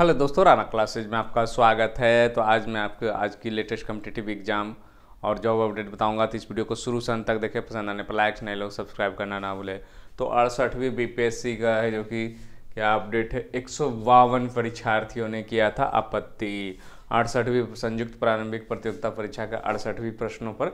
hello दोस्तों Rana classes में आपका स्वागत है तो आज मैं आपको आज की लेटेस्ट कम्पिटेटिव एग्जाम और जॉब अपडेट बताऊंगा तो इस वीडियो को शुरू से अंत तक देखें पसंद आने पर लाइक नहीं लोग सब्सक्राइब करना ना भूले तो अड़सठवीं बीपीएससी का है जो कि क्या अपडेट है एक परीक्षार्थियों ने किया था आपत्ति अड़सठवीं संयुक्त प्रारंभिक प्रतियोगिता परीक्षा का अड़सठवीं प्रश्नों पर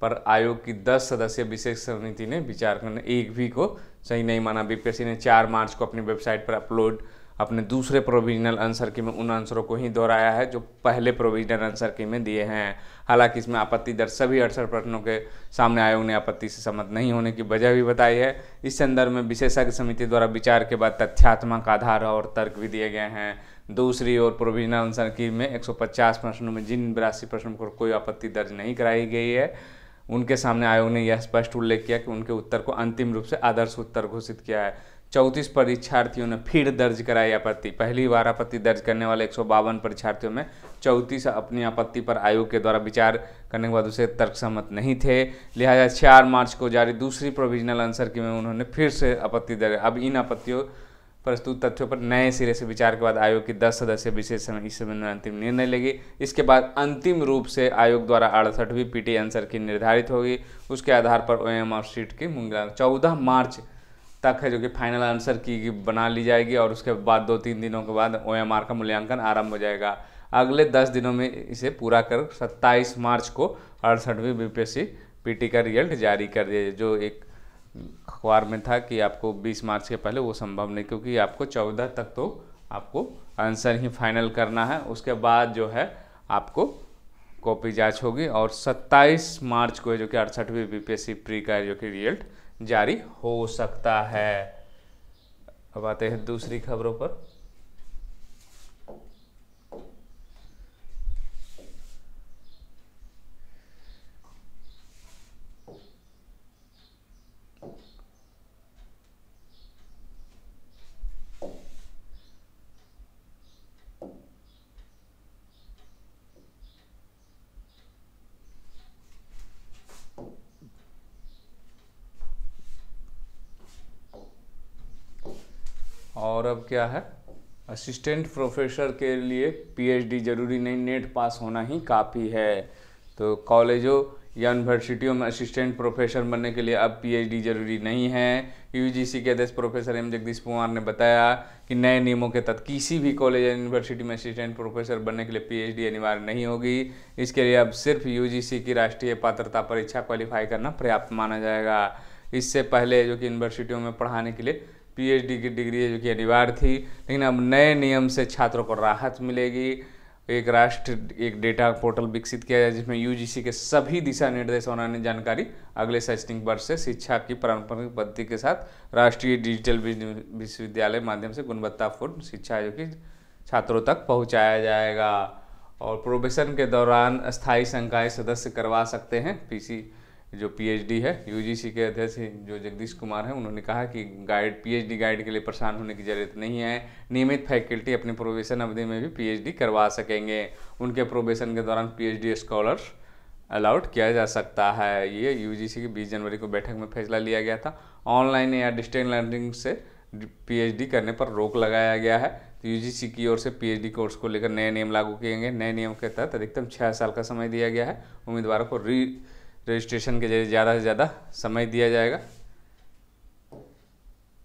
पर आयोग की 10 सदस्यीय विशेष समिति ने विचार करने एक भी को सही नहीं माना बीपीएससी ने 4 मार्च को अपनी वेबसाइट पर अपलोड अपने दूसरे प्रोविजनल आंसर के में उन आंसरों को ही दोहराया है जो पहले प्रोविजनल आंसर के में दिए हैं हालांकि इसमें आपत्ति दर्ज सभी अड़सठ प्रश्नों के सामने आयोग ने आपत्ति से सम्मत नहीं होने की वजह भी बताई है इस संदर्भ में विशेषज्ञ समिति द्वारा विचार के बाद तथ्यात्मक आधार और तर्क भी दिए गए हैं दूसरी ओर प्रोविजनल आंसर की में एक प्रश्नों में जिन बिरासी प्रश्नों पर कोई आपत्ति दर्ज नहीं कराई गई है उनके सामने आयोग ने यह स्पष्ट उल्लेख किया कि उनके उत्तर को अंतिम रूप से आदर्श उत्तर घोषित किया है चौंतीस परीक्षार्थियों ने फिर दर्ज कराई आपत्ति पहली बार आपत्ति दर्ज करने वाले एक परीक्षार्थियों में चौंतीस अपनी आपत्ति पर आयोग के द्वारा विचार करने के बाद उसे तर्कसम्मत नहीं थे लिहाजा चार मार्च को जारी दूसरी प्रोविजनल आंसर की में उन्होंने फिर से आपत्ति दर्ज अब इन आपत्तियों प्रस्तुत तथ्यों पर नए सिरे से विचार के बाद आयोग की दस सदस्य विशेष समिति इस संबंध में अंतिम निर्णय लेगी इसके बाद अंतिम रूप से आयोग द्वारा अड़सठवीं पीटी आंसर की निर्धारित होगी उसके आधार पर ओएमआर सीट की मूल्यांकन चौदह मार्च तक है जो कि फाइनल आंसर की बना ली जाएगी और उसके बाद दो तीन दिनों के बाद ओ का मूल्यांकन आरंभ हो जाएगा अगले दस दिनों में इसे पूरा कर सत्ताईस मार्च को अड़सठवीं बीपीएससी पीटी का रिजल्ट जारी कर दिया जो एक अखबार में था कि आपको 20 मार्च के पहले वो संभव नहीं क्योंकि आपको 14 तक तो आपको आंसर ही फाइनल करना है उसके बाद जो है आपको कॉपी जांच होगी और 27 मार्च को जो कि अड़सठवीं बीपीएससी प्री का जो कि रिजल्ट जारी हो सकता है अब आते हैं दूसरी खबरों पर और अब क्या है असिस्टेंट प्रोफेसर के लिए पीएचडी जरूरी नहीं नेट पास e होना ही काफ़ी है तो कॉलेजों या यूनिवर्सिटियों में असिस्टेंट प्रोफेसर बनने के लिए अब पीएचडी जरूरी नहीं है यूजीसी के अध्यक्ष प्रोफेसर एम जगदीश कुमार ने बताया कि नए नियमों के तहत किसी भी कॉलेज या यूनिवर्सिटी में असिस्टेंट प्रोफेसर बनने के लिए पीएचडी अनिवार्य नहीं होगी इसके लिए अब सिर्फ यूजीसी की राष्ट्रीय पात्रता परीक्षा क्वालिफाई करना पर्याप्त माना जाएगा इससे पहले जो कि यूनिवर्सिटियों में पढ़ाने के लिए पीएचडी की डिग्री है जो कि अनिवार्य थी लेकिन अब नए नियम से छात्रों को राहत मिलेगी एक राष्ट्र एक डेटा पोर्टल विकसित किया जाए जिसमें यूजीसी के सभी दिशा निर्देश और अन्य जानकारी अगले शैक्षणिक वर्ष से शिक्षा की पारंपरिक पद्धति के साथ राष्ट्रीय डिजिटल विश्वविद्यालय माध्यम से गुणवत्तापूर्ण शिक्षा जो कि छात्रों तक पहुंचाया जाएगा और प्रोबेशन के दौरान स्थायी संकाय सदस्य करवा सकते हैं पीसी जो पीएचडी है यूजीसी के अध्यक्ष जो जगदीश कुमार हैं उन्होंने कहा कि गाइड पीएचडी गाइड के लिए परेशान होने की ज़रूरत नहीं है नियमित फैकल्टी अपने प्रोबेशन अवधि में भी पीएचडी करवा सकेंगे उनके प्रोबेशन के दौरान पीएचडी स्कॉलर अलाउड किया जा सकता है ये यूजीसी की 20 जनवरी को बैठक में फैसला लिया गया था ऑनलाइन या डिस्टेंस लर्निंग से पीएचडी करने पर रोक लगाया गया है तो यूजीसी की ओर से पीएचडी कोर्स को लेकर नए नियम लागू किए गए नए नियम के तहत अधिकतम छः साल का समय दिया गया है उम्मीदवारों को री रजिस्ट्रेशन के जरिए ज़्यादा से ज़्यादा समय दिया जाएगा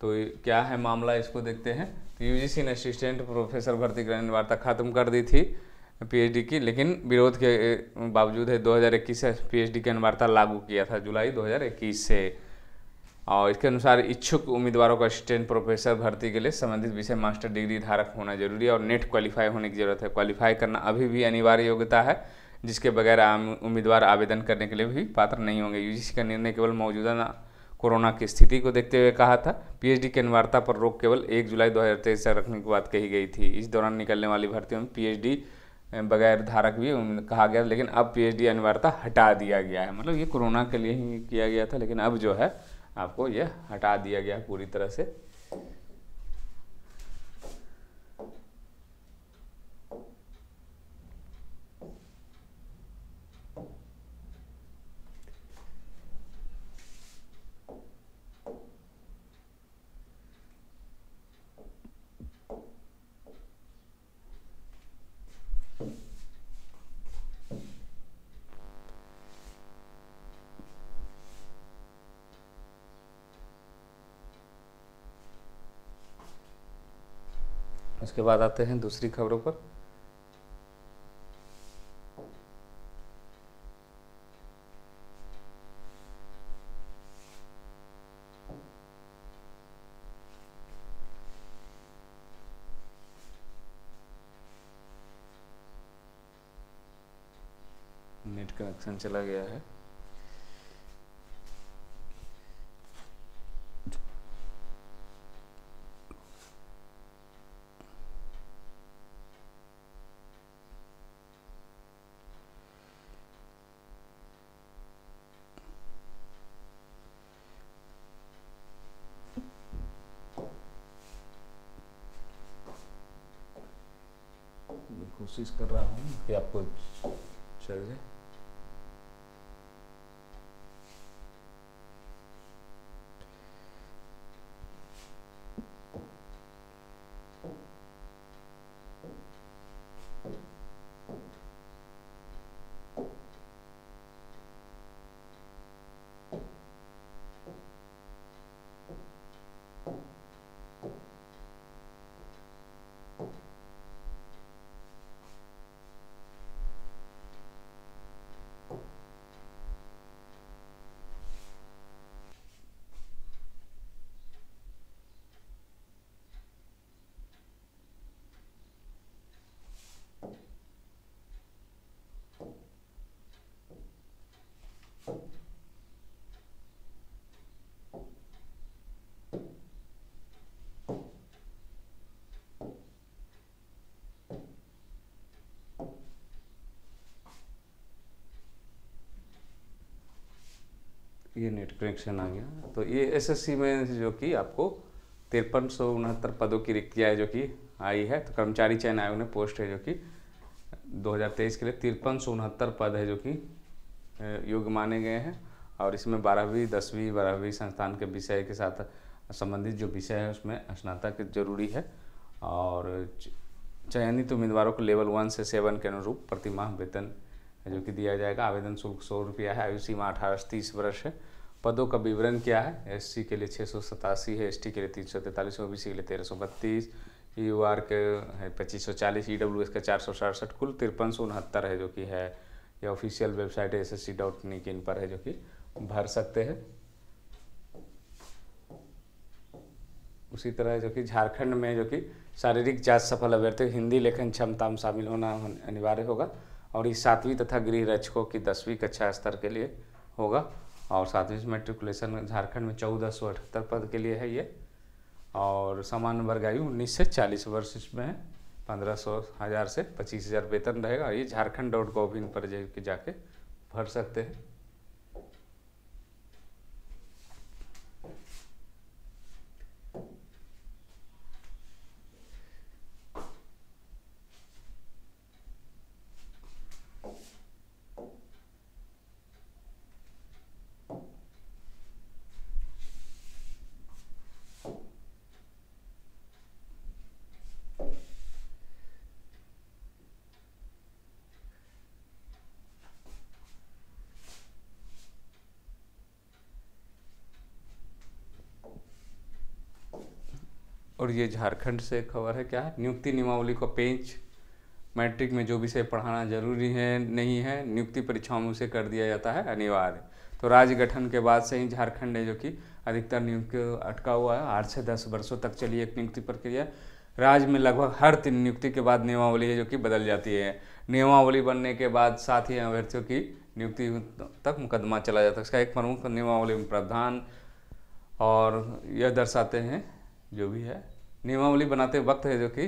तो क्या है मामला इसको देखते हैं तो यूजीसी ने असिस्टेंट प्रोफेसर भर्ती कराने वार्ता ख़त्म कर दी थी पीएचडी की लेकिन विरोध के बावजूद है 2021 से पीएचडी की अनिवार्यता लागू किया था जुलाई 2021 से और इसके अनुसार इच्छुक उम्मीदवारों को असिस्टेंट प्रोफेसर भर्ती के लिए संबंधित विषय मास्टर डिग्री धारक होना जरूरी है और नेट क्वालिफाई होने की जरूरत है क्वालिफाई करना अभी भी अनिवार्य योग्यता है जिसके बगैर उम्मीदवार आवेदन करने के लिए भी पात्र नहीं होंगे यूजीसी का निर्णय केवल मौजूदा ना कोरोना की स्थिति को देखते हुए कहा था पीएचडी की अनिवार्यता पर रोक केवल एक जुलाई दो हज़ार तेईस तक रखने की बात कही गई थी इस दौरान निकलने वाली भर्तियों में पीएचडी बगैर धारक भी कहा गया लेकिन अब पीएचडी अनिवार्यता हटा दिया गया है मतलब ये कोरोना के लिए ही किया गया था लेकिन अब जो है आपको यह हटा दिया गया पूरी तरह से उसके बाद आते हैं दूसरी खबरों पर नेट कनेक्शन चला गया है कोशिश कर रहा हूँ कि आपको चल जाए ये नेट कनेक्शन आ गया तो ये एसएससी में जो कि आपको तिरपन सौ उनहत्तर पदों की रिक्तियाँ जो कि आई है तो कर्मचारी चयन आयोग ने पोस्ट है जो कि 2023 के लिए तिरपन सौ उनहत्तर पद है जो कि योग्य माने गए हैं और इसमें बारहवीं दसवीं बारहवीं संस्थान के विषय के साथ संबंधित जो विषय है उसमें स्नातक जरूरी है और चयनित उम्मीदवारों को लेवल वन से सेवन के अनुरूप प्रतिमाह वेतन जो कि दिया जाएगा आवेदन शुल्क सौ रुपया है आयु सीमा अठारह से तीस वर्ष है पदों का विवरण क्या है एस के लिए छः सौ सतासी है एस के लिए तीन सौ तैंतालीस ओ के लिए तेरह सौ बत्तीस यू e आर के है पच्चीस सौ चालीस ई डब्ल्यू एस का चार सौ सड़सठ कुल तिरपन सौ उनहत्तर है जो कि है ये official website S S C dot in पर है जो कि भर सकते हैं उसी तरह जो कि झारखंड में जो कि शारीरिक जांच सफल अभ्यर्थी हिंदी लेखन क्षमता में शामिल होना अनिवार्य होगा और ये सातवीं तथा गृह रक्षकों की दसवीं कक्षा स्तर के लिए होगा और सातवीं मेट्रिकुलेशन झारखंड में चौदह सौ अठहत्तर पद के लिए है ये और सामान्य वर्ग आयु उन्नीस से चालीस वर्ष में है पंद्रह सौ हज़ार से पच्चीस हज़ार वेतन रहेगा ये झारखंड डॉट गोविन इन पर जाके भर सकते हैं और ये झारखंड से खबर है क्या नियुक्ति नियमावली को पेंच मैट्रिक में जो विषय पढ़ाना जरूरी है नहीं है नियुक्ति परीक्षाओं में उसे कर दिया जाता है अनिवार्य तो राज्य गठन के बाद से ही झारखंड है जो कि अधिकतर नियुक्ति अटका हुआ है आठ से दस वर्षों तक चली एक नियुक्ति प्रक्रिया राज्य में लगभग हर तीन नियुक्ति के बाद नियमावली है जो कि बदल जाती है नियमावली बनने के बाद साथ ही अभ्यर्थियों की नियुक्ति तक मुकदमा चला जाता है इसका एक प्रमुख नियमावली में प्रावधान और यह दर्शाते हैं जो भी है नियमावली बनाते वक्त है जो कि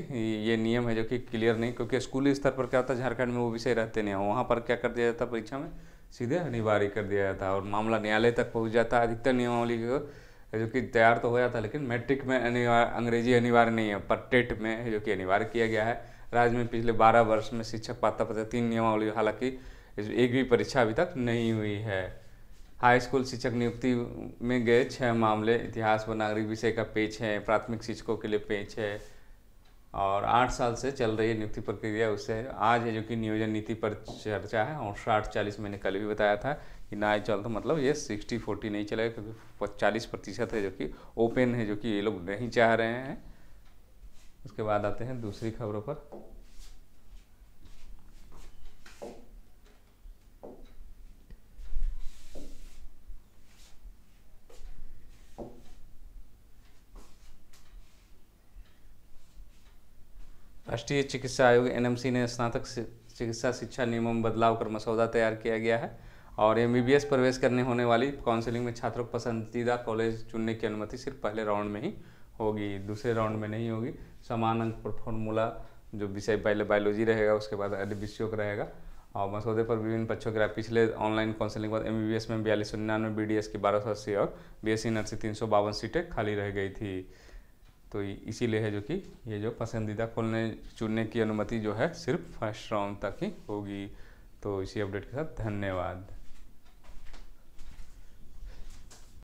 ये नियम है जो कि क्लियर नहीं क्योंकि स्कूली स्तर पर क्या होता है झारखंड में वो विषय रहते नहीं वहाँ पर क्या कर दिया जाता परीक्षा में सीधे अनिवार्य कर दिया जाता और मामला न्यायालय तक पहुँच जाता है अधिकतर नियमावली को जो कि तैयार तो हो जाता है लेकिन मैट्रिक में अनिवार्य अंग्रेजी अनिवार्य नहीं है पर टेट में जो कि अनिवार्य किया गया है राज्य में पिछले बारह वर्ष में शिक्षक पात्रता तीन नियमावली हालांकि एक भी परीक्षा अभी तक नहीं हुई है हाई स्कूल शिक्षक नियुक्ति में गए छः मामले इतिहास व नागरिक विषय का पेच है प्राथमिक शिक्षकों के लिए पेच है और आठ साल से चल रही है नियुक्ति प्रक्रिया उससे आज है जो कि नियोजन नीति पर चर्चा है और साठ चालीस मैंने कल भी बताया था कि ना चल तो मतलब ये सिक्सटी फोर्टी नहीं चलेगा क्योंकि चालीस प्रतिशत है जो कि ओपन है जो कि ये लोग नहीं चाह रहे हैं उसके बाद आते हैं दूसरी खबरों पर राष्ट्रीय चिकित्सा आयोग एनएमसी ने स्नातक चिकित्सा शिक्षा नियमों में बदलाव कर मसौदा तैयार किया गया है और एम प्रवेश करने होने वाली काउंसिलिंग में छात्रों को पसंदीदा कॉलेज चुनने की अनुमति सिर्फ पहले राउंड में ही होगी दूसरे राउंड में नहीं होगी समान अंक पर फॉर्मूला जो विषय पहले बायोलॉजी रहेगा उसके बाद अड्ड विषयों रहेगा और मसौदे पर विभिन्न पक्षों के पिछले ऑनलाइन काउंसिलिंग बाद एम में बयालीस सौ निन्यानवे बी की बारह सौ अस्सी और बी एस सी नर्सिंग तीन सौ बावन सीटें खाली रह गई थी तो इसीलिए है जो कि ये जो पसंदीदा खोलने चुनने की अनुमति जो है सिर्फ फर्स्ट राउंड तक ही होगी तो इसी अपडेट के साथ धन्यवाद